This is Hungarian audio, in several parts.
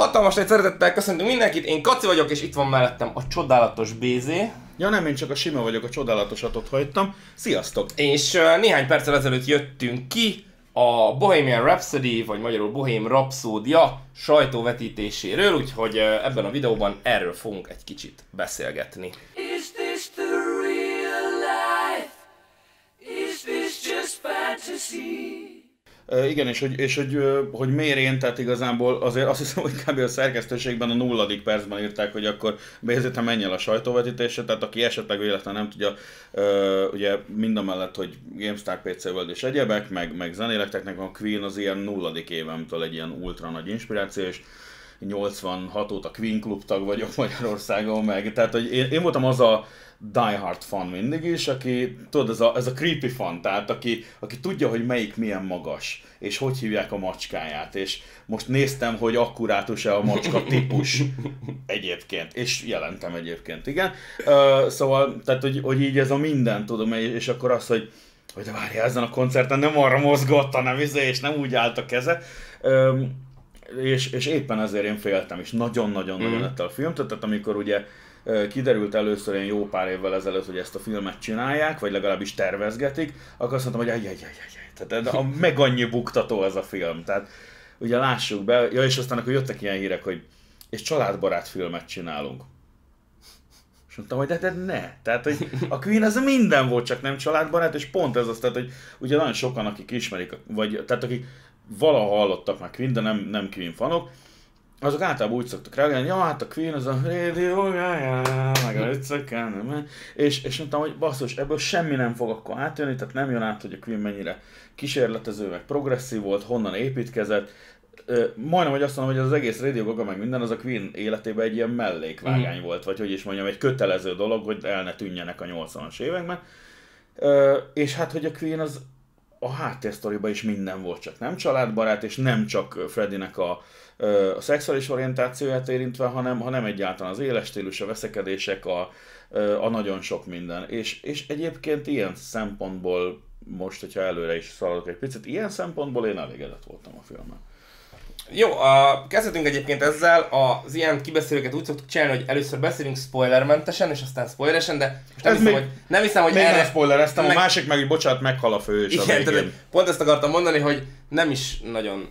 Hatalmas nagy szeretettel köszöntünk mindenkit, én Kaci vagyok, és itt van mellettem a csodálatos BZ. Ja nem, én csak a sima vagyok, a csodálatosat ott hagytam. Sziasztok! És uh, néhány perccel ezelőtt jöttünk ki a Bohemian Rhapsody, vagy magyarul Bohém Rhapsodia sajtóvetítéséről, úgyhogy uh, ebben a videóban erről fogunk egy kicsit beszélgetni. Is this the real life? Is this just fantasy? Igen, és hogy, és hogy, hogy miért én, tehát igazából azért azt hiszem, hogy kb. a szerkesztőségben a nulladik percben írták, hogy akkor Bézete menj el a sajtóvetítésre, tehát aki esetleg véletlen nem tudja, ugye mind a mellett, hogy GameStar PC World és egyebek, meg, meg zenélekteknek a Queen az ilyen nulladik évemtől egy ilyen ultra nagy inspiráció, és 86 óta Queen Club tag vagyok Magyarországon, meg tehát hogy én, én voltam az a diehard fan mindig is, aki, tudod, ez a, ez a creepy fan, tehát aki, aki tudja, hogy melyik milyen magas, és hogy hívják a macskáját, és most néztem, hogy akkurátus-e a macska típus egyébként, és jelentem egyébként, igen. Uh, szóval, tehát, hogy, hogy így ez a minden, tudom, és akkor az, hogy hogy de várja, ezen a koncerten nem arra mozgott, hanem izé, és nem úgy állt a keze. Um, és, és éppen ezért én féltem, és nagyon-nagyon-nagyon mm. lett a film, tehát amikor ugye kiderült először én jó pár évvel ezelőtt, hogy ezt a filmet csinálják, vagy legalábbis tervezgetik, akkor azt mondtam, hogy ajjajjajjaj, ajj, tehát a meg annyi buktató ez a film. Tehát ugye lássuk be, ja és aztán akkor jöttek ilyen hírek, hogy és családbarát filmet csinálunk. És mondtam, hogy de, de ne. Tehát, hogy a Queen az minden volt, csak nem családbarát, és pont ez az, tehát, hogy ugye nagyon sokan, akik ismerik, vagy tehát akik valaha hallottak már Queen, de nem, nem Queen fanok, azok általában úgy szoktak reagálni, hogy hát a Queen az a radio, meg a ötszöken, és, és mondtam, hogy basszus, ebből semmi nem fog akkor átjönni, tehát nem jön át, hogy a Queen mennyire kísérletező, meg progresszív volt, honnan építkezett, majdnem, hogy azt mondom, hogy az egész Radio Gaga meg minden, az a Queen életében egy ilyen mellékvágány mm. volt, vagy hogy is mondjam, egy kötelező dolog, hogy el ne tűnjenek a 80-as években. És hát, hogy a Queen az a háttérsztoriba is minden volt, csak nem családbarát, és nem csak Freddynek a, a szexuális orientációját érintve, hanem, hanem egyáltalán az éles stílus, a veszekedések, a, a nagyon sok minden. És, és egyébként ilyen szempontból, most, hogyha előre is szaladok egy picit, ilyen szempontból én elégedett voltam a filmmel. Jó, a, kezdhetünk egyébként ezzel, az ilyen kibeszélőket úgy szoktuk csinálni, hogy először beszélünk spoilermentesen, és aztán spoileresen, de most nem, hiszem, még, hogy, nem hiszem, hogy még erre... spoilereztem, meg... a másik meg, hogy bocsánat, meghal a fő és Igen, a végén. Tehát, pont ezt akartam mondani, hogy nem is nagyon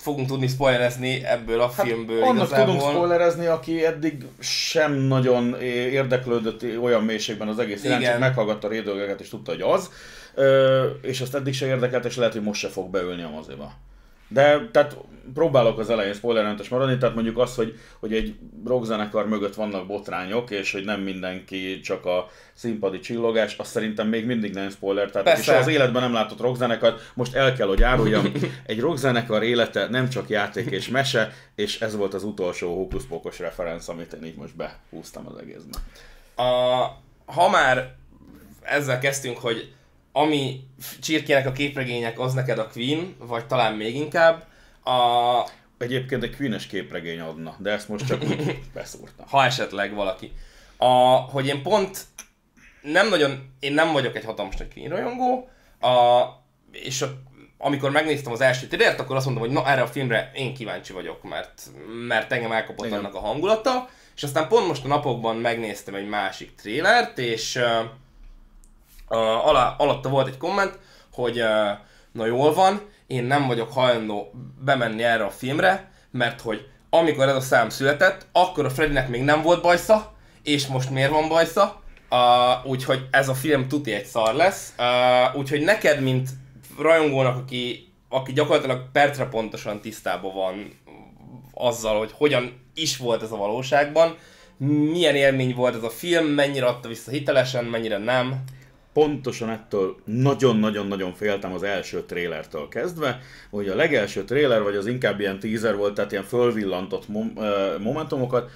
fogunk tudni spoilerezni ebből a hát filmből annak igazából. tudunk spoilerezni, aki eddig sem nagyon érdeklődött olyan mélységben az egész irány, csak meghallgatta a rédőgeket és tudta, hogy az, és azt eddig se érdekelt, és lehet, hogy most se fog beülni a moziba. De tehát próbálok az elején spoilermentes maradni, tehát mondjuk az, hogy, hogy egy rockzenekar mögött vannak botrányok, és hogy nem mindenki csak a színpadi csillogás, az szerintem még mindig nem spoiler. Tehát és az életben nem látott rockzenekart, most el kell, hogy áruljam. Egy rockzenekar élete nem csak játék és mese, és ez volt az utolsó hókuszpokos referenc, amit én így most behúztam az egészben. A, ha már ezzel kezdtünk, hogy ami csirkének a képregények, az neked a Queen, vagy talán még inkább. A... Egyébként egy queen képregény adna, de ezt most csak úgy beszúrtam. Ha esetleg valaki. A, hogy én pont nem nagyon, én nem vagyok egy hatalmas nagy Queen rajongó, a, és a, amikor megnéztem az első trélert, akkor azt mondtam, hogy na erre a filmre én kíváncsi vagyok, mert, mert engem elkapott Igen. annak a hangulata, és aztán pont most a napokban megnéztem egy másik trélert, és alá, alatta volt egy komment, hogy uh, na jól van, én nem vagyok hajlandó bemenni erre a filmre, mert hogy amikor ez a szám született, akkor a Freddynek még nem volt bajsza, és most miért van bajsza, uh, úgyhogy ez a film tuti egy szar lesz, uh, úgyhogy neked, mint rajongónak, aki, aki gyakorlatilag percre pontosan tisztában van azzal, hogy hogyan is volt ez a valóságban, milyen élmény volt ez a film, mennyire adta vissza hitelesen, mennyire nem pontosan ettől nagyon-nagyon-nagyon féltem az első trélertől kezdve, hogy a legelső tréler, vagy az inkább ilyen teaser volt, tehát ilyen fölvillantott mom- momentumokat,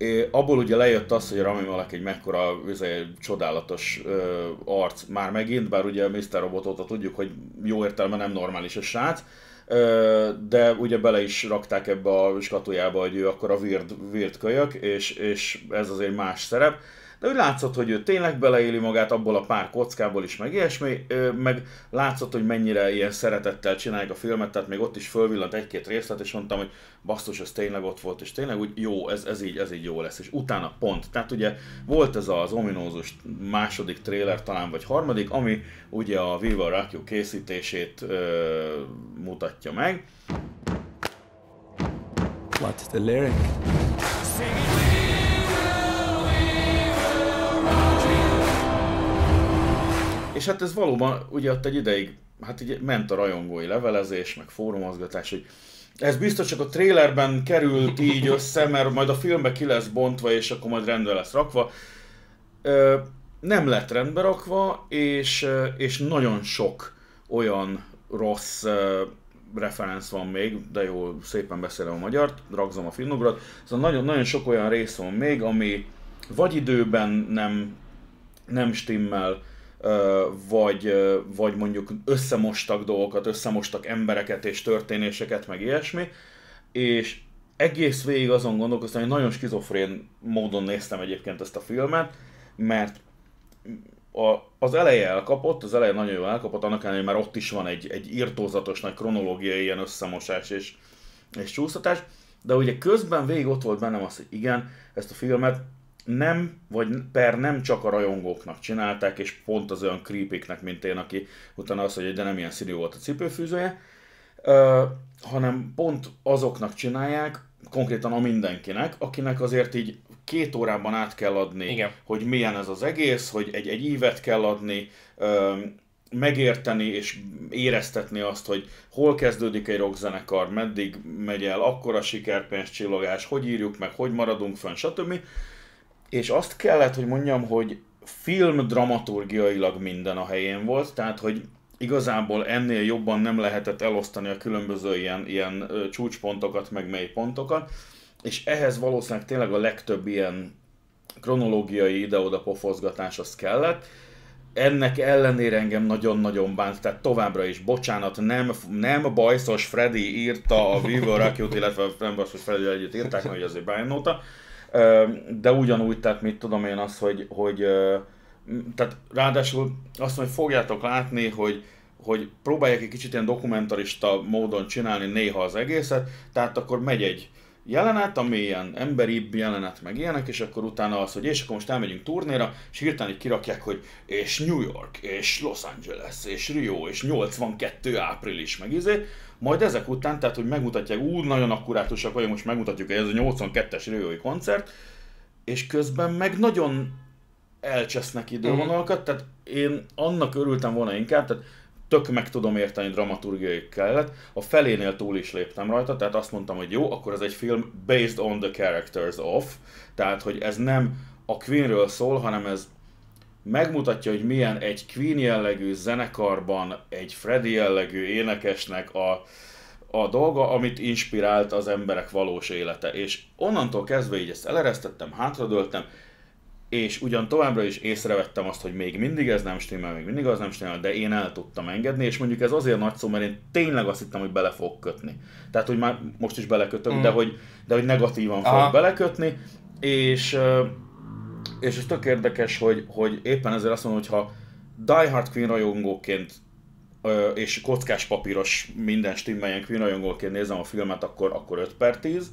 É, abból ugye lejött az, hogy Rami Malek egy mekkora üzé, csodálatos ö, arc már megint, bár ugye Mr. Robot óta tudjuk, hogy jó értelme nem normális a srác, ö, de ugye bele is rakták ebbe a skatujába, hogy ő akkor a weird, weird kölyök, és, és ez azért más szerep de úgy látszott, hogy ő tényleg beleéli magát abból a pár kockából is, meg ilyesmi, meg látszott, hogy mennyire ilyen szeretettel csinálják a filmet, tehát még ott is fölvillant egy-két részlet, és mondtam, hogy basszus, ez tényleg ott volt, és tényleg úgy jó, ez, ez így, ez így jó lesz, és utána pont. Tehát ugye volt ez az ominózus második tréler talán, vagy harmadik, ami ugye a Viva Rakyu készítését ö, mutatja meg. What's the lyric? Sing it, És hát ez valóban ugye ott egy ideig hát így ment a rajongói levelezés, meg fórumozgatás, hogy ez biztos csak a trailerben került így össze, mert majd a filmbe ki lesz bontva, és akkor majd rendbe lesz rakva. Ö, nem lett rendbe rakva, és, és nagyon sok olyan rossz referenc van még, de jó szépen beszélem a magyart, ragzom a finnugrat, szóval nagyon, nagyon sok olyan rész van még, ami vagy időben nem, nem stimmel, vagy, vagy mondjuk összemostak dolgokat, összemostak embereket és történéseket, meg ilyesmi, és egész végig azon gondolkoztam, hogy nagyon skizofrén módon néztem egyébként ezt a filmet, mert a, az eleje elkapott, az eleje nagyon jól elkapott, annak ellenére már ott is van egy, egy irtózatos nagy kronológiai ilyen összemosás és, és csúsztatás, de ugye közben végig ott volt bennem az, hogy igen, ezt a filmet nem, vagy per nem csak a rajongóknak csinálták, és pont az olyan creepiknek, mint én, aki utána azt mondja, hogy de nem ilyen színű volt a cipőfűzője, ö, hanem pont azoknak csinálják, konkrétan a mindenkinek, akinek azért így két órában át kell adni, Igen. hogy milyen ez az egész, hogy egy, egy ívet kell adni, ö, megérteni és éreztetni azt, hogy hol kezdődik egy rockzenekar, meddig megy el, akkora sikerpénzcsillogás, hogy írjuk meg, hogy maradunk fönn, stb és azt kellett, hogy mondjam, hogy film dramaturgiailag minden a helyén volt, tehát hogy igazából ennél jobban nem lehetett elosztani a különböző ilyen, ilyen csúcspontokat, meg mélypontokat, és ehhez valószínűleg tényleg a legtöbb ilyen kronológiai ide-oda pofozgatás az kellett, ennek ellenére engem nagyon-nagyon bánt, tehát továbbra is, bocsánat, nem, nem bajszos Freddy írta a Viva Rakyot, illetve nem bajszos Freddy együtt írták, hogy azért bánóta, de ugyanúgy, tehát mit tudom én az, hogy, hogy tehát ráadásul azt mondom, hogy fogjátok látni, hogy, hogy próbálják egy kicsit ilyen dokumentarista módon csinálni néha az egészet, tehát akkor megy egy, jelenet, ami ilyen emberibb jelenet, meg ilyenek, és akkor utána az, hogy és akkor most elmegyünk turnéra, és hirtelen így kirakják, hogy és New York, és Los Angeles, és Rio, és 82 április, meg izé, majd ezek után, tehát hogy megmutatják, úr, nagyon akkurátusak vagyunk, most megmutatjuk, hogy ez a 82-es Rioi koncert, és közben meg nagyon elcsesznek mhm. idővonalakat, tehát én annak örültem volna inkább, tehát tök meg tudom érteni dramaturgiai kellett, a felénél túl is léptem rajta, tehát azt mondtam, hogy jó, akkor ez egy film based on the characters of, tehát hogy ez nem a Queenről szól, hanem ez megmutatja, hogy milyen egy Queen jellegű zenekarban egy Freddy jellegű énekesnek a, a dolga, amit inspirált az emberek valós élete. És onnantól kezdve így ezt eleresztettem, hátradőltem, és ugyan továbbra is észrevettem azt, hogy még mindig ez nem stimmel, még mindig az nem stimmel, de én el tudtam engedni, és mondjuk ez azért nagy szó, mert én tényleg azt hittem, hogy bele fog kötni. Tehát, hogy már most is belekötök, mm. de, hogy, de hogy negatívan Aha. fog belekötni, és, és ez tök érdekes, hogy, hogy éppen ezért azt mondom, hogyha Die Hard Queen rajongóként és kockás papíros minden stimmeljen Queen rajongóként nézem a filmet, akkor, akkor 5 per 10,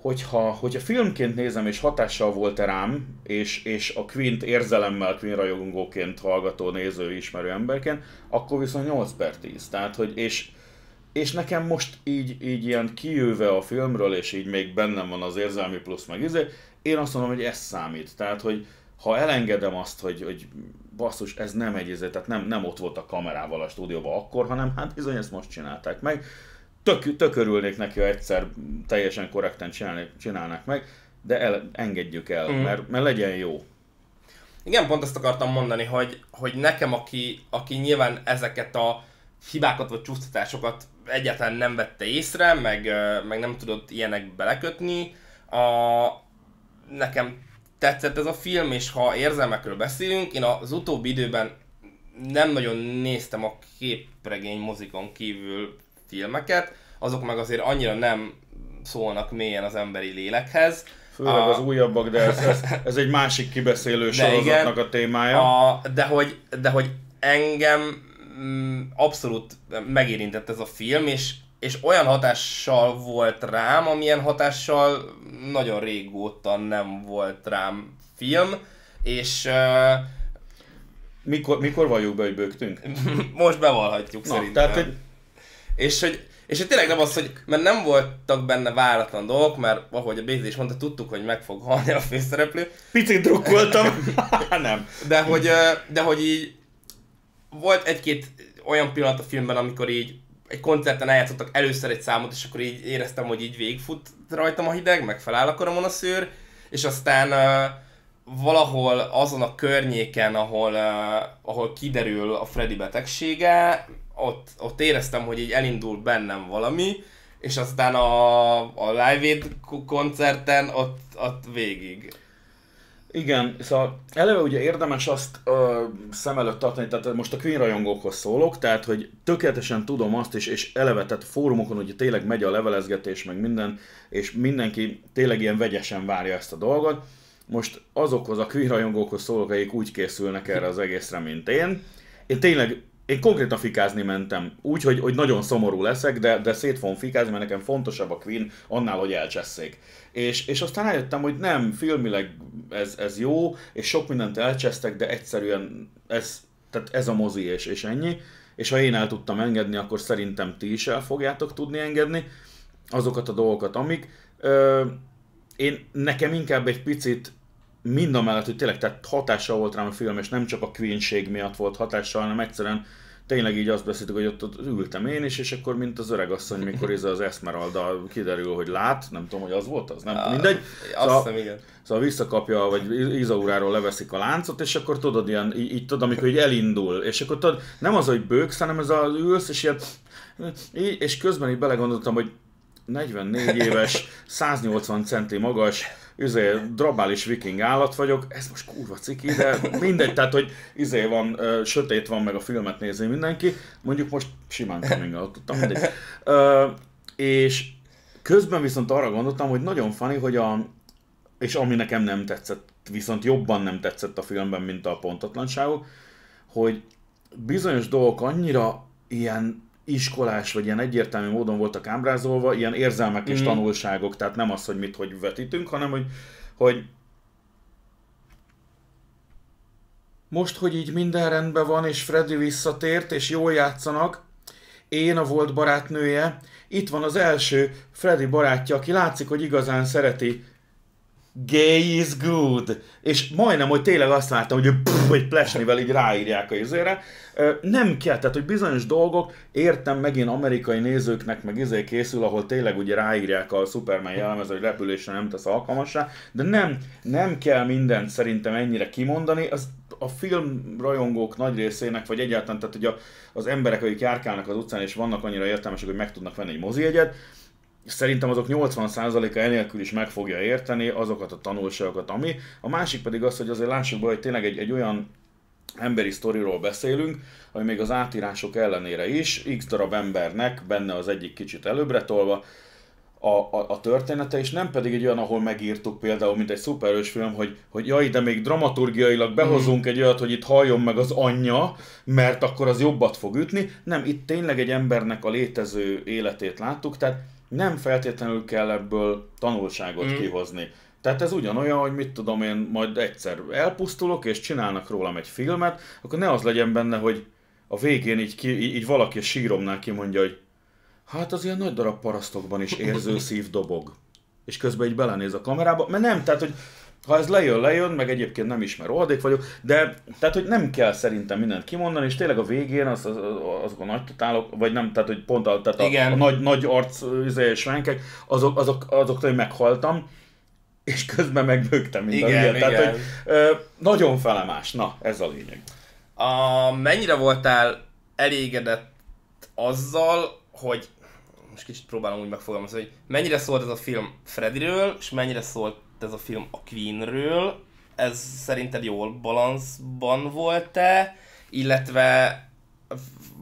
hogyha, hogyha filmként nézem, és hatással volt -e rám, és, és a Quint érzelemmel, Quint rajongóként hallgató, néző, ismerő emberként, akkor viszont 8 per 10. Tehát, hogy és, és nekem most így, így ilyen kijöve a filmről, és így még bennem van az érzelmi plusz meg izé, én azt mondom, hogy ez számít. Tehát, hogy ha elengedem azt, hogy, hogy basszus, ez nem egy izé, tehát nem, nem ott volt a kamerával a stúdióban akkor, hanem hát bizony ezt most csinálták meg, tök, tök örülnék neki, ha egyszer teljesen korrekten csinálnak, csinálnak meg, de el, engedjük el, mm. mert, mert legyen jó. Igen, pont azt akartam mondani, hogy, hogy nekem, aki, aki nyilván ezeket a hibákat vagy csúsztatásokat egyáltalán nem vette észre, meg, meg nem tudott ilyenek belekötni, a, nekem tetszett ez a film, és ha érzelmekről beszélünk, én az utóbbi időben nem nagyon néztem a képregény mozikon kívül filmeket, azok meg azért annyira nem szólnak mélyen az emberi lélekhez. Főleg a... az újabbak, de ez, ez, ez egy másik kibeszélő sorozatnak a témája. A, de, hogy, de hogy engem mm, abszolút megérintett ez a film, és, és olyan hatással volt rám, amilyen hatással nagyon régóta nem volt rám film, és... Uh, mikor, mikor valljuk be, hogy bögtünk? Most bevallhatjuk Na, szerintem. Tehát, hogy és hogy, és hogy tényleg nem az, hogy mert nem voltak benne váratlan dolgok, mert ahogy a Bézi is mondta, tudtuk, hogy meg fog halni a főszereplő. Picit drukkoltam. nem. De hogy, de hogy így volt egy-két olyan pillanat a filmben, amikor így egy koncerten eljátszottak először egy számot, és akkor így éreztem, hogy így végfut rajtam a hideg, meg feláll a koramon a szőr, és aztán uh, valahol azon a környéken, ahol, uh, ahol kiderül a Freddy betegsége, ott, ott éreztem, hogy így elindul bennem valami, és aztán a, a Live Aid koncerten ott, ott végig. Igen, szóval eleve ugye érdemes azt ö, szem előtt tartani, tehát most a Queen rajongókhoz szólok, tehát hogy tökéletesen tudom azt is, és eleve, tehát fórumokon ugye tényleg megy a levelezgetés, meg minden, és mindenki tényleg ilyen vegyesen várja ezt a dolgot, most azokhoz a queer rajongókhoz szólok, akik úgy készülnek erre az egészre, mint én. Én tényleg én konkrétan fikázni mentem, úgy, hogy, hogy nagyon szomorú leszek, de, de szét fogom fikázni, mert nekem fontosabb a Queen annál, hogy elcsesszék. És, és aztán rájöttem, hogy nem, filmileg ez, ez jó, és sok mindent elcsesztek, de egyszerűen ez, tehát ez a mozi, és, és ennyi. És ha én el tudtam engedni, akkor szerintem ti is el fogjátok tudni engedni azokat a dolgokat, amik. Ö, én nekem inkább egy picit mind a mellett, hogy tényleg tehát hatással volt rám a film, és nem csak a queenség miatt volt hatással, hanem egyszerűen tényleg így azt beszéltük, hogy ott, ott ültem én is, és akkor mint az öreg asszony, mikor ez az Esmeralda kiderül, hogy lát, nem tudom, hogy az volt az, nem a, mindegy. Szóval, hiszem, igen. Szóval visszakapja, vagy Izauráról leveszik a láncot, és akkor tudod, ilyen, így, így tudod, amikor így elindul, és akkor tudod, nem az, hogy bőksz, hanem ez az ülsz, és ilyen, és közben így belegondoltam, hogy 44 éves, 180 centi magas, izé, drabális viking állat vagyok, ez most kurva ciki, de mindegy, tehát hogy izé van, ö, sötét van, meg a filmet nézi mindenki, mondjuk most simán coming out tudtam, Ö, és közben viszont arra gondoltam, hogy nagyon funny, hogy a, és ami nekem nem tetszett, viszont jobban nem tetszett a filmben, mint a pontatlanságok, hogy bizonyos dolgok annyira ilyen iskolás, vagy ilyen egyértelmű módon voltak ábrázolva, ilyen érzelmek és mm. tanulságok, tehát nem az, hogy mit hogy vetítünk, hanem hogy, hogy most, hogy így minden rendben van, és Freddy visszatért, és jól játszanak, én a volt barátnője, itt van az első Freddy barátja, aki látszik, hogy igazán szereti gay is good, és majdnem, hogy tényleg azt láttam, hogy pff, egy plesnivel így ráírják a izére. Nem kell, tehát hogy bizonyos dolgok, értem megint amerikai nézőknek meg izé készül, ahol tényleg ugye ráírják a Superman jellemező, hogy repülésre nem tesz alkalmassá, de nem, nem kell mindent szerintem ennyire kimondani, az a film rajongók nagy részének, vagy egyáltalán, tehát hogy a, az emberek, akik járkálnak az utcán, és vannak annyira értelmesek, hogy meg tudnak venni egy mozijegyet, szerintem azok 80%-a enélkül is meg fogja érteni azokat a tanulságokat, ami. A másik pedig az, hogy azért lássuk be, hogy tényleg egy, egy olyan emberi sztoriról beszélünk, ami még az átírások ellenére is, x darab embernek benne az egyik kicsit előbbre tolva, a, a, a története, és nem pedig egy olyan, ahol megírtuk például, mint egy szuperős film, hogy, hogy jaj, de még dramaturgiailag behozunk mm. egy olyat, hogy itt halljon meg az anyja, mert akkor az jobbat fog ütni. Nem, itt tényleg egy embernek a létező életét láttuk, tehát nem feltétlenül kell ebből tanulságot mm. kihozni. Tehát ez ugyanolyan, hogy mit tudom én, majd egyszer elpusztulok, és csinálnak rólam egy filmet, akkor ne az legyen benne, hogy a végén így, ki, így valaki a síromnál kimondja, hogy hát az ilyen nagy darab parasztokban is érző szív dobog. És közben így belenéz a kamerába, mert nem, tehát hogy ha ez lejön, lejön, meg egyébként nem is, mert rohadék vagyok, de tehát, hogy nem kell szerintem mindent kimondani, és tényleg a végén az, az, azok a nagy totálok, vagy nem, tehát, hogy pont a, tehát a, a, nagy, nagy arc izé, svánkek, azok, azok, azoktól meghaltam, és közben megbőgtem minden igen, ilyet. Igen. Tehát, hogy ö, nagyon felemás. Na, ez a lényeg. A, mennyire voltál elégedett azzal, hogy most kicsit próbálom úgy megfogalmazni, hogy mennyire szólt ez a film Freddyről, és mennyire szólt ez a film a Queenről, ez szerinted jól balanszban volt-e, illetve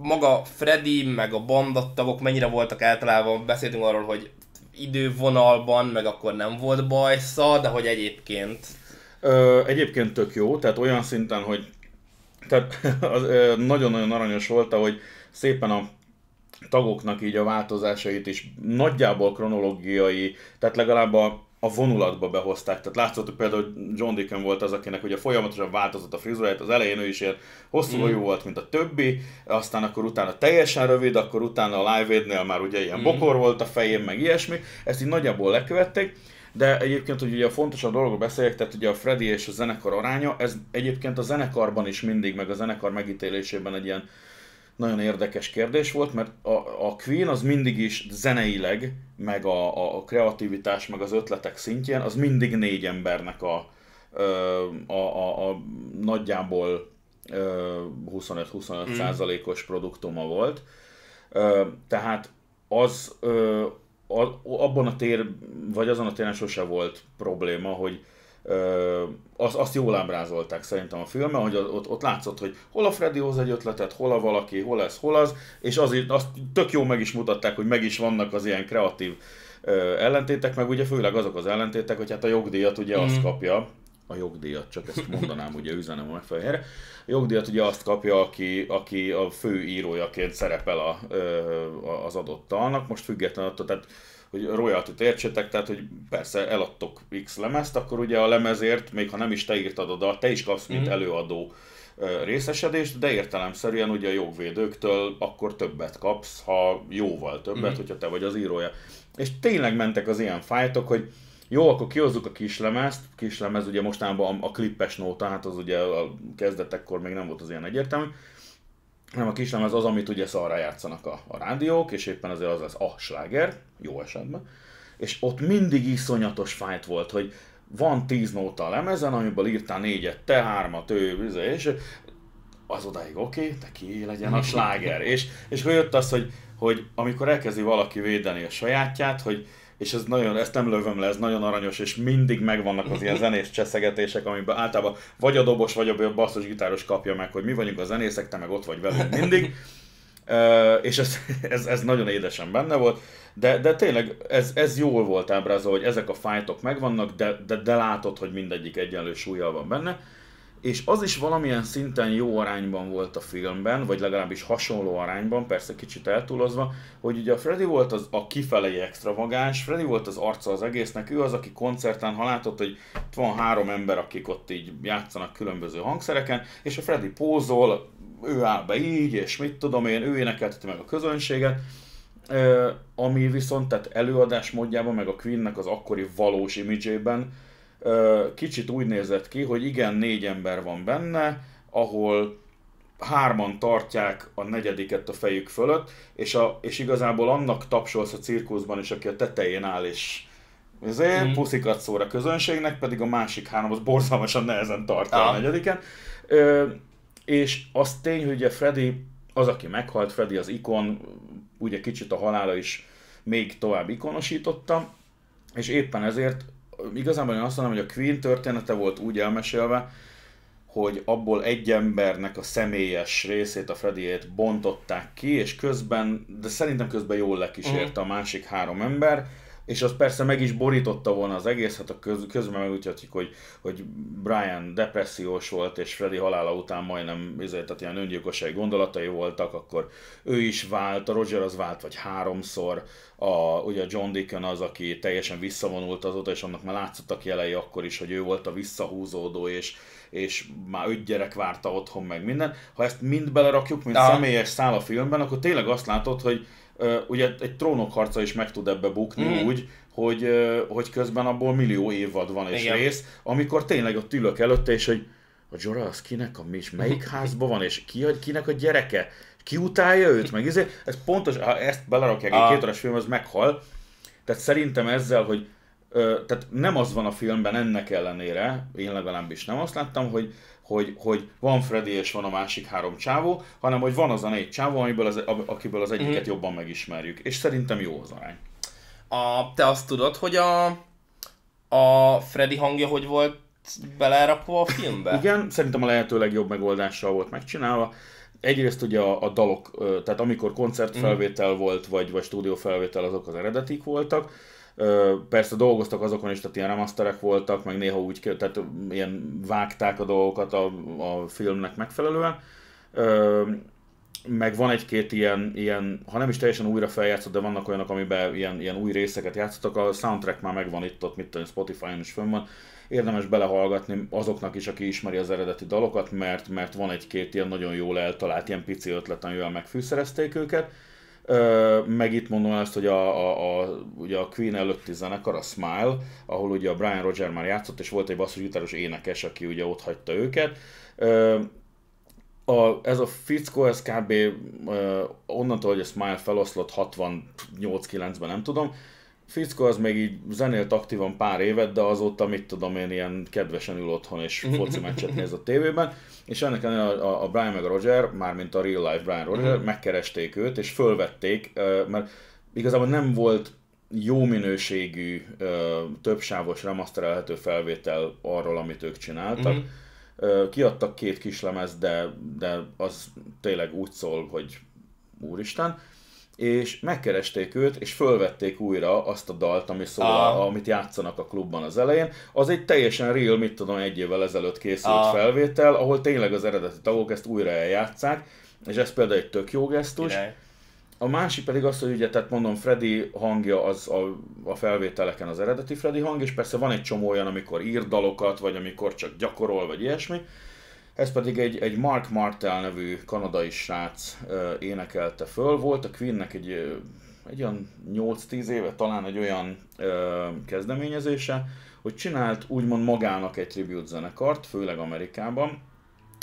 maga Freddy, meg a bandattagok mennyire voltak általában, beszéltünk arról, hogy idővonalban, meg akkor nem volt bajsza, de hogy egyébként... Ö, egyébként tök jó, tehát olyan szinten, hogy tehát nagyon-nagyon aranyos volt, hogy szépen a tagoknak így a változásait is nagyjából kronológiai, tehát legalább a a vonulatba behozták. Tehát látszott, hogy például John Deacon volt az, akinek ugye folyamatosan változott a frizuráját, az elején ő is ilyen hosszú mm. jó volt, mint a többi, aztán akkor utána teljesen rövid, akkor utána a Live Aid-nél már ugye ilyen mm. bokor volt a fején, meg ilyesmi, ezt így nagyjából lekövették, de egyébként, hogy ugye a fontos a dologról beszéljek, tehát ugye a Freddy és a zenekar aránya, ez egyébként a zenekarban is mindig, meg a zenekar megítélésében egy ilyen nagyon érdekes kérdés volt, mert a, a Queen az mindig is zeneileg, meg a, a kreativitás, meg az ötletek szintjén, az mindig négy embernek a, a, a, a nagyjából 25-25 mm. százalékos mm. produktuma volt. Tehát az abban a tér, vagy azon a téren sose volt probléma, hogy az, azt jól ábrázolták szerintem a filmben, hogy ott, ott látszott, hogy hol a Freddy hoz egy ötletet, hol a valaki, hol ez, hol az, és azért azt tök jó meg is mutatták, hogy meg is vannak az ilyen kreatív ö, ellentétek, meg ugye főleg azok az ellentétek, hogy hát a jogdíjat ugye mm. azt mhm. kapja, a jogdíjat, csak ezt mondanám, ugye üzenem a megfelelőre, A jogdíjat ugye azt kapja, aki, aki a fő írójaként szerepel a, ö, az adott talnak most független attól, tehát hogy royalty értsetek, tehát hogy persze eladtok X lemezt, akkor ugye a lemezért, még ha nem is te írtad oda, te is kapsz, mint mm. előadó részesedést, de értelemszerűen ugye a jogvédőktől akkor többet kapsz, ha jóval többet, mm. hogyha te vagy az írója. És tényleg mentek az ilyen fájtok, hogy jó, akkor kihozzuk a kislemezt, kislemez ugye mostanában a, a klippes nóta, hát az ugye a kezdetekkor még nem volt az ilyen egyértelmű, hanem a kislemez az, amit ugye szarra játszanak a, a rádiók, és éppen azért az lesz a ah, sláger, jó esetben. És ott mindig iszonyatos fájt volt, hogy van tíz nóta a lemezen, amiből írtál négyet, te hármat, ő, izé, és az odáig oké, okay, te ki legyen a sláger. és, és akkor jött az, hogy, hogy amikor elkezdi valaki védeni a sajátját, hogy és ez nagyon, ezt nem lövöm le, ez nagyon aranyos, és mindig megvannak az ilyen zenész cseszegetések, amiben általában vagy a dobos, vagy a gitáros kapja meg, hogy mi vagyunk a zenészek, te meg ott vagy velünk mindig. Uh, és ez, ez, ez nagyon édesen benne volt, de, de tényleg ez, ez jól volt ábrázolva, hogy ezek a fájtok megvannak, de, de, de látod, hogy mindegyik egyenlő súlyjal van benne és az is valamilyen szinten jó arányban volt a filmben, vagy legalábbis hasonló arányban, persze kicsit eltúlozva, hogy ugye a Freddy volt az a kifelei extravagáns, Freddy volt az arca az egésznek, ő az, aki koncerten, ha látott, hogy van három ember, akik ott így játszanak különböző hangszereken, és a Freddy pózol, ő áll be így, és mit tudom én, ő énekelteti meg a közönséget, ami viszont tehát előadás módjában, meg a Queennek az akkori valós imidzsében kicsit úgy nézett ki, hogy igen, négy ember van benne, ahol hárman tartják a negyediket a fejük fölött, és, a, és igazából annak tapsolsz a cirkuszban is, aki a tetején áll és ezért mm. puszikat szóra a közönségnek, pedig a másik három az borzalmasan nehezen tartja ah. a negyediken. Ö, és az tény, hogy ugye Freddy, az aki meghalt, Freddy az ikon, ugye kicsit a halála is még tovább ikonosította, és éppen ezért igazából én azt mondom, hogy a Queen története volt úgy elmesélve, hogy abból egy embernek a személyes részét, a Freddyét bontották ki, és közben, de szerintem közben jól lekísérte mhm. a másik három ember, és az persze meg is borította volna az egészet, hát a köz, közben meg úgy tetszik, hogy, hogy Brian depressziós volt, és Freddy halála után majdnem ezért, tehát ilyen öngyilkossági gondolatai voltak, akkor ő is vált, a Roger az vált, vagy háromszor, a, ugye a John Deacon az, aki teljesen visszavonult azóta, és annak már látszottak jelei akkor is, hogy ő volt a visszahúzódó, és, és már öt gyerek várta otthon, meg minden. Ha ezt mind belerakjuk, mint ja. személyes szál a filmben, akkor tényleg azt látod, hogy ugye egy trónok harca is meg tud ebbe bukni mm. úgy, hogy, hogy közben abból millió évad van és Igen. rész, amikor tényleg ott ülök előtte, és hogy a Jorah az kinek a és melyik mhm. házban van, és ki, kinek a gyereke, ki utálja őt, meg ezért, ez pontos, ha ezt belerakják egy két órás film, az meghal. Tehát szerintem ezzel, hogy tehát nem az van a filmben ennek ellenére, én legalábbis nem azt láttam, hogy hogy, hogy van Freddy és van a másik három csávó, hanem hogy van az a négy csávó, amiből az, akiből az egyiket mm. jobban megismerjük. És szerintem jó az arány. A, te azt tudod, hogy a, a Freddy hangja hogy volt belerakva a filmbe? Igen, szerintem a lehető legjobb megoldással volt megcsinálva. Egyrészt ugye a, a dalok, tehát amikor koncertfelvétel mm. volt, vagy, vagy stúdiófelvétel, azok az eredetik voltak Persze dolgoztak azokon is, tehát ilyen remasterek voltak, meg néha úgy, tehát ilyen vágták a dolgokat a, a filmnek megfelelően. Meg van egy-két ilyen, ilyen, ha nem is teljesen újra feljátszott, de vannak olyanok, amiben ilyen, ilyen új részeket játszottak. A soundtrack már megvan itt, ott, mit tudom, Spotify-on is fönn van érdemes belehallgatni azoknak is, aki ismeri az eredeti dalokat, mert, mert van egy-két ilyen nagyon jól eltalált, ilyen pici ötlet, amivel megfűszerezték őket meg itt mondom ezt, hogy a, a, a, ugye a Queen előtti zenekar, a Smile, ahol ugye a Brian Roger már játszott, és volt egy basszusgitáros énekes, aki ugye ott hagyta őket. A, ez a fickó, ez kb. onnantól, hogy a Smile feloszlott 68-9-ben, nem tudom, fickó az még így zenélt aktívan pár évet, de azóta mit tudom én, ilyen kedvesen ül otthon és foci meccset néz a tévében, és ennek a, a, a Brian meg a Roger, mármint a real life Brian Roger, mm megkeresték őt, és fölvették, mert igazából nem volt jó minőségű, többsávos remasterelhető felvétel arról, amit ők csináltak. Mm-hmm. Kiadtak két kis lemez, de, de az tényleg úgy szól, hogy úristen és megkeresték őt, és fölvették újra azt a dalt, ami szóval, ah. amit játszanak a klubban az elején. Az egy teljesen real, mit tudom, egy évvel ezelőtt készült ah. felvétel, ahol tényleg az eredeti tagok ezt újra eljátszák, és ez például egy tök jó gesztus. Király. A másik pedig az, hogy ugye, tehát mondom, Freddy hangja az a, a felvételeken az eredeti Freddy hang, és persze van egy csomó olyan, amikor ír dalokat, vagy amikor csak gyakorol, vagy ilyesmi, ez pedig egy, egy Mark Martel nevű kanadai srác énekelte föl. Volt a Queennek egy, egy olyan 8-10 éve talán egy olyan ö, kezdeményezése, hogy csinált úgymond magának egy tribute zenekart, főleg Amerikában.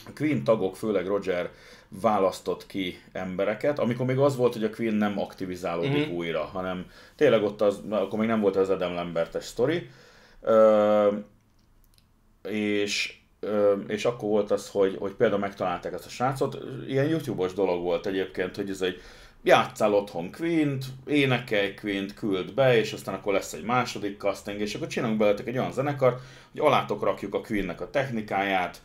A Queen tagok, főleg Roger választott ki embereket, amikor még az volt, hogy a Queen nem aktivizálódik mm-hmm. újra, hanem tényleg ott az, akkor még nem volt az Adam Lambertes sztori. Ö, és és akkor volt az, hogy, hogy például megtalálták ezt a srácot, ilyen YouTube-os dolog volt egyébként, hogy ez egy játszál otthon Quint, énekelj Quint, küld be, és aztán akkor lesz egy második casting, és akkor csinálunk beletek egy olyan zenekart, hogy alátok rakjuk a Quinnnek a technikáját,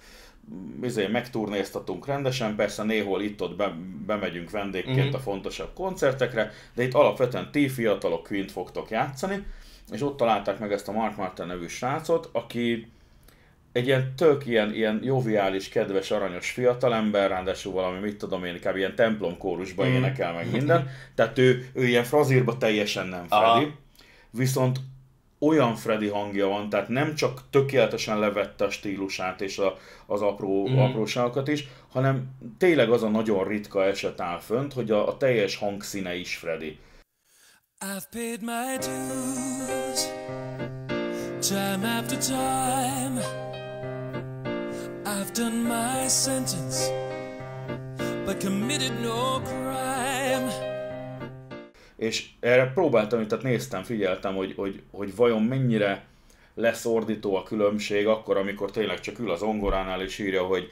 izé, megturnéztatunk rendesen, persze néhol itt-ott be, bemegyünk vendégként mm-hmm. a fontosabb koncertekre, de itt alapvetően ti fiatalok Quint fogtok játszani, és ott találták meg ezt a Mark Martin nevű srácot, aki egy ilyen tök ilyen, ilyen joviális, kedves, aranyos fiatalember, ráadásul valami, mit tudom én, inkább ilyen templom kórusban mm. énekel meg minden, tehát ő, ő ilyen frazírba teljesen nem Freddy, Aha. viszont olyan Freddy hangja van, tehát nem csak tökéletesen levette a stílusát és a, az apró, mm. apróságokat is, hanem tényleg az a nagyon ritka eset áll fönt, hogy a, a teljes hangszíne is Freddy. I've paid my dues, time after time. I've done my sentence, but committed no crime. És erre próbáltam, tehát néztem, figyeltem, hogy, hogy, hogy vajon mennyire lesz ordító a különbség akkor, amikor tényleg csak ül az ongoránál és írja, hogy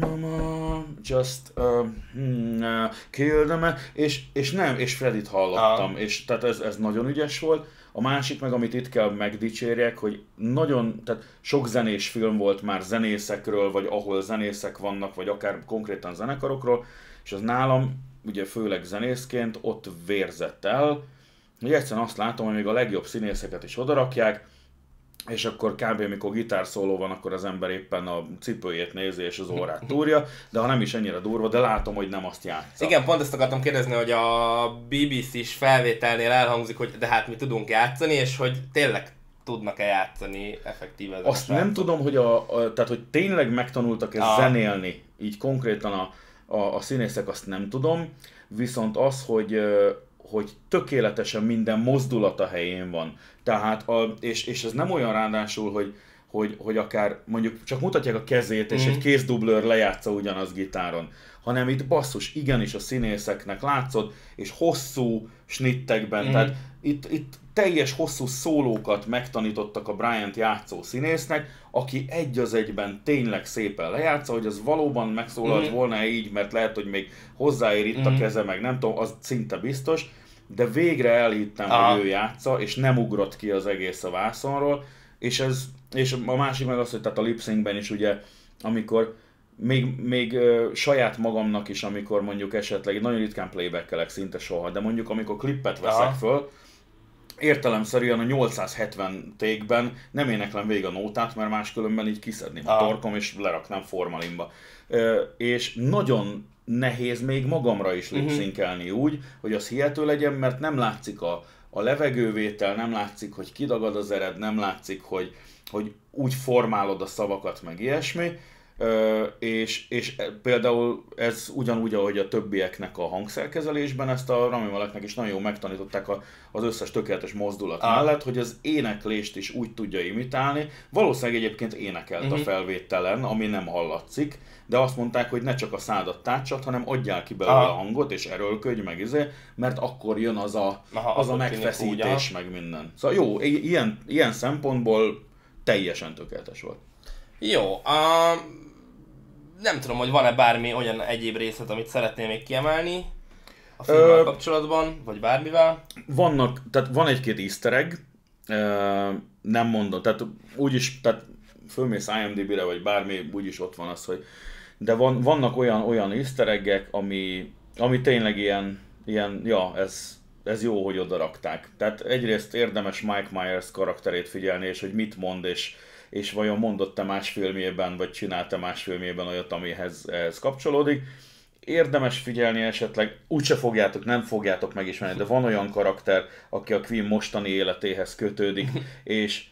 Mama, just uh, hmm, uh kill them és, és nem, és Fredit hallottam, ah. és tehát ez, ez nagyon ügyes volt, a másik meg, amit itt kell megdicsérjek, hogy nagyon, tehát sok zenés film volt már zenészekről, vagy ahol zenészek vannak, vagy akár konkrétan zenekarokról, és az nálam, ugye főleg zenészként, ott vérzett el, hogy egyszerűen azt látom, hogy még a legjobb színészeket is odarakják, és akkor kb. amikor gitárszóló van, akkor az ember éppen a cipőjét nézi és az órát túrja, de ha nem is ennyire durva, de látom, hogy nem azt játsza. Igen, pont ezt akartam kérdezni, hogy a bbc is felvételnél elhangzik, hogy de hát mi tudunk játszani, és hogy tényleg tudnak-e játszani effektíve. Azt srácok. nem tudom, hogy a, a, tehát hogy tényleg megtanultak-e a... Ah. zenélni, így konkrétan a, a, a színészek azt nem tudom, viszont az, hogy hogy tökéletesen minden mozdulata helyén van. Tehát, a, és, és ez nem olyan ráadásul, hogy, hogy, hogy akár mondjuk csak mutatják a kezét, és mm. egy kézdublőr lejátsza ugyanaz gitáron, hanem itt basszus, igenis a színészeknek látszod, és hosszú snittekben, mm. tehát itt, itt teljes hosszú szólókat megtanítottak a Bryant játszó színésznek, aki egy az egyben tényleg szépen lejátsza, hogy az valóban megszólalt mm. volna így, mert lehet, hogy még hozzáér itt mm. a mhm. keze, meg nem tudom, az szinte biztos, de végre elhittem, ah. hogy ő játsza, és nem ugrott ki az egész a vászonról, és ez, és a másik meg az, hogy tehát a lipsingben is ugye, amikor még, még ö, saját magamnak is, amikor mondjuk esetleg, nagyon ritkán playback szinte soha, de mondjuk amikor klippet veszek ah. föl, értelemszerűen a 870 tékben nem éneklem végig a nótát, mert máskülönben így kiszedném a ah. torkom és leraknám formalimba. Ö, és nagyon nehéz még magamra is mhm. lipszinkelni uh-huh. úgy, hogy az hihető legyen, mert nem látszik a, a levegővétel, nem látszik, hogy kidagad az ered, nem látszik, hogy, hogy úgy formálod a szavakat, meg ilyesmi, és, és például ez ugyanúgy, ahogy a többieknek a hangszerkezelésben, ezt a Rami Maleknek is nagyon jól megtanították a, az összes tökéletes mozdulat mellett, hogy az éneklést is úgy tudja imitálni. Valószínűleg egyébként énekelt uh-huh. a mhm. felvételen, ami nem hallatszik, de azt mondták, hogy ne csak a szádat tárcsat, hanem adjál ki belőle a hangot, és erőlködj, meg izé, mert akkor jön az a, Aha, az a megfeszítés, meg minden. Szóval jó, ilyen, ilyen szempontból teljesen tökéletes volt. Jó, um, nem tudom, hogy van-e bármi olyan egyéb részlet, amit szeretném még kiemelni a filmmel Ö... kapcsolatban, vagy bármivel. Vannak, tehát van egy-két easter egg, nem mondom, tehát úgyis, tehát fölmész IMDb-re, vagy bármi, úgyis ott van az, hogy de van, vannak olyan, olyan easter ami, ami tényleg ilyen, ilyen, ja, ez, ez jó, hogy oda rakták. Tehát egyrészt érdemes Mike Myers karakterét figyelni, és hogy mit mond, és és vajon mondott-e más filmjében, vagy csinálta más filmjében olyat, amihez ez kapcsolódik. Érdemes figyelni esetleg, úgyse fogjátok, nem fogjátok megismerni, de van olyan karakter, aki a Queen mostani életéhez kötődik, és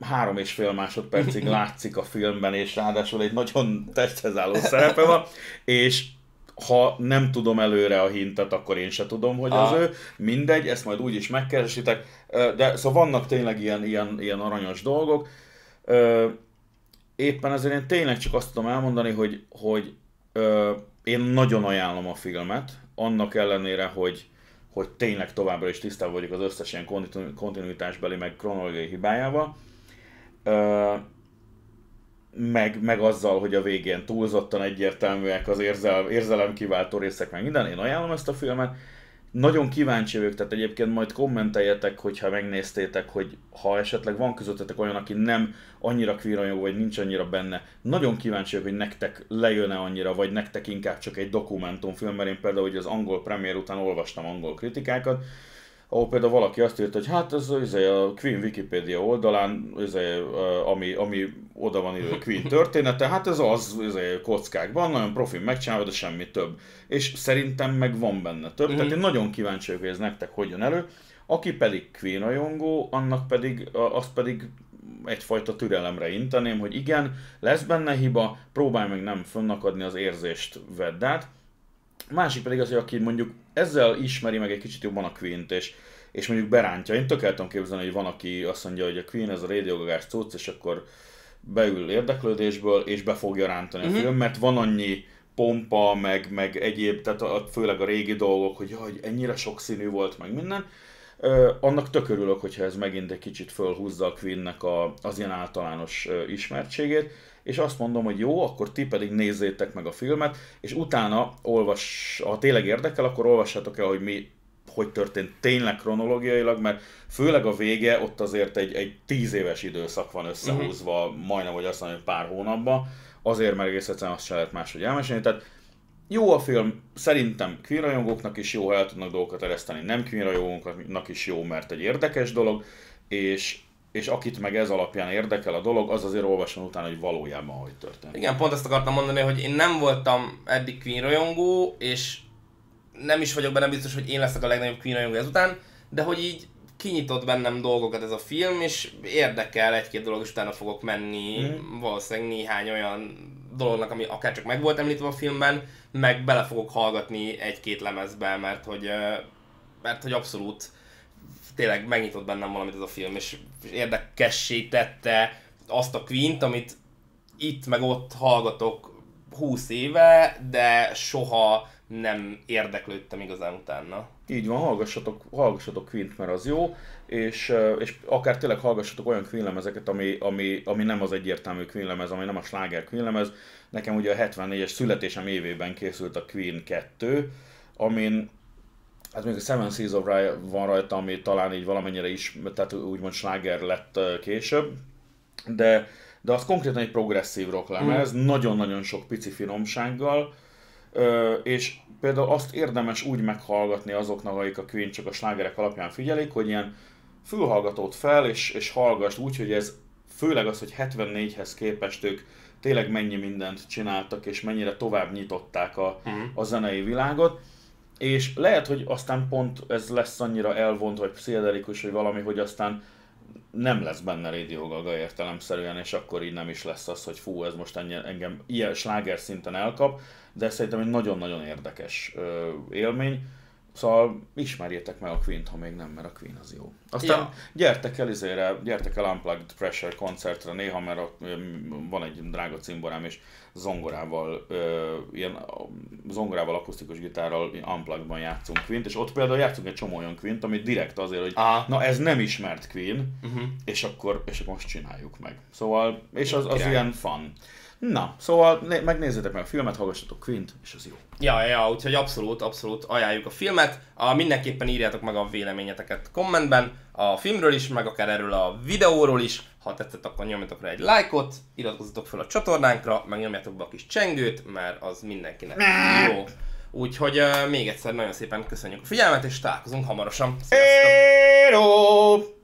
három és fél másodpercig látszik a filmben, és ráadásul egy nagyon testhez álló szerepe van, és ha nem tudom előre a hintet, akkor én se tudom, hogy az ah. ő. Mindegy, ezt majd úgy is megkeresitek. De szóval vannak tényleg ilyen, ilyen, ilyen aranyos dolgok éppen ezért én tényleg csak azt tudom elmondani, hogy, hogy ö, én nagyon ajánlom a filmet, annak ellenére, hogy, hogy tényleg továbbra is tisztában vagyok az összes ilyen kontinuitásbeli, meg kronológiai hibájával. Ö, meg, meg azzal, hogy a végén túlzottan egyértelműek az érzel, érzelemkiváltó részek, meg minden, én ajánlom ezt a filmet, nagyon kíváncsi vagyok, tehát egyébként majd kommenteljetek, hogyha megnéztétek, hogy ha esetleg van közöttetek olyan, aki nem annyira kvíranyó, vagy nincs annyira benne, nagyon kíváncsi vagyok, hogy nektek lejön-e annyira, vagy nektek inkább csak egy dokumentumfilm, mert én például hogy az angol premier után olvastam angol kritikákat, ahol például valaki azt írta, hogy hát ez az, izé, a Queen Wikipedia oldalán, ez, izé, ami, ami oda van írva a Queen története, hát ez az, az izé, kockákban, nagyon profin megcsinálva, de semmi több. És szerintem meg van benne több, mm. tehát mhm. én nagyon kíváncsi vagyok, hogy ez nektek hogyan elő. Aki pedig Queen rajongó, annak pedig, azt pedig egyfajta türelemre inteném, hogy igen, lesz benne hiba, próbálj meg nem fönnakadni az érzést vedd át, a másik pedig az, hogy aki mondjuk ezzel ismeri meg egy kicsit jobban a queen és, és mondjuk berántja. Én tök képzelni, hogy van, aki azt mondja, hogy a Queen ez a rédiogagás cucc, és akkor beül érdeklődésből, és be fogja rántani uh-huh. a mhm. film, mert van annyi pompa, meg, meg egyéb, tehát a, főleg a régi dolgok, hogy jaj, ennyire sokszínű volt, meg minden. Ö, annak tök örülök, hogyha ez megint egy kicsit fölhúzza a Queennek a, az ilyen általános ö, ismertségét és azt mondom, hogy jó, akkor ti pedig nézzétek meg a filmet, és utána olvas, ha tényleg érdekel, akkor olvassátok el, hogy mi hogy történt tényleg kronológiailag, mert főleg a vége ott azért egy, egy tíz éves időszak van összehúzva, uh-huh. majdnem, hogy azt mondom, pár hónapban, azért mert egész egyszerűen azt se lehet máshogy elmesélni, tehát jó a film, szerintem kvírajongóknak is jó, ha el tudnak dolgokat ereszteni, nem kvírajongóknak is jó, mert egy érdekes dolog, és és akit meg ez alapján érdekel a dolog, az azért olvasson utána, hogy valójában hogy történt. Igen, pont ezt akartam mondani, hogy én nem voltam eddig Queen rajongó, és nem is vagyok benne biztos, hogy én leszek a legnagyobb Queen rajongó ezután, de hogy így kinyitott bennem dolgokat ez a film, és érdekel egy-két dolog, és utána fogok menni mm. valószínűleg néhány olyan dolognak, ami akár csak meg volt említve a filmben, meg bele fogok hallgatni egy-két lemezbe, mert hogy, mert hogy abszolút tényleg megnyitott bennem valamit ez a film, és, és érdekessé tette azt a Quint, amit itt meg ott hallgatok 20 éve, de soha nem érdeklődtem igazán utána. Így van, hallgassatok, hallgassatok Queen-t, mert az jó, és, és akár tényleg hallgassatok olyan Queen lemezeket, ami, ami, ami nem az egyértelmű Queen lemez, ami nem a sláger Queen lemez. Nekem ugye a 74-es születésem évében készült a Queen 2, amin Hát még a Seven Seas of Rye van rajta, ami talán így valamennyire is, tehát úgymond sláger lett később, de, de az konkrétan egy progresszív rock lemez, mm. nagyon-nagyon sok pici finomsággal, és például azt érdemes úgy meghallgatni azoknak, akik a Queen csak a slágerek alapján figyelik, hogy ilyen fülhallgatót fel, és, és hallgast úgy, hogy ez főleg az, hogy 74-hez képest ők tényleg mennyi mindent csináltak, és mennyire tovább nyitották a, uh a zenei világot és lehet, hogy aztán pont ez lesz annyira elvont, vagy pszichedelikus, vagy valami, hogy aztán nem lesz benne Radio Gaga értelemszerűen, és akkor így nem is lesz az, hogy fú, ez most ennyi engem ilyen sláger szinten elkap, de szerintem egy nagyon-nagyon érdekes élmény. Szóval ismerjétek meg a queen ha még nem, mert a Queen az jó. Aztán ja. gyertek el izére, gyertek el Unplugged Pressure koncertre néha, mert ott van egy drága cimborám, és zongorával, ilyen zongorával, akusztikus gitárral Unplugged-ban játszunk queen és ott például játszunk egy csomó olyan queen amit direkt azért, hogy ah. na ez nem ismert Queen, uh-huh. és, akkor, és akkor most csináljuk meg. Szóval, és az, az ilyen fun. Na, szóval né- megnézzétek meg a filmet, hallgassatok Quint, és az jó. Ja, ja, úgyhogy abszolút, abszolút ajánljuk a filmet. A, mindenképpen írjátok meg a véleményeteket kommentben, a filmről is, meg akár erről a videóról is. Ha tetszett, akkor nyomjatok rá egy lájkot, iratkozzatok fel a csatornánkra, meg nyomjatok be a kis csengőt, mert az mindenkinek jó. Úgyhogy uh, még egyszer nagyon szépen köszönjük a figyelmet, és találkozunk hamarosan. Sziasztok!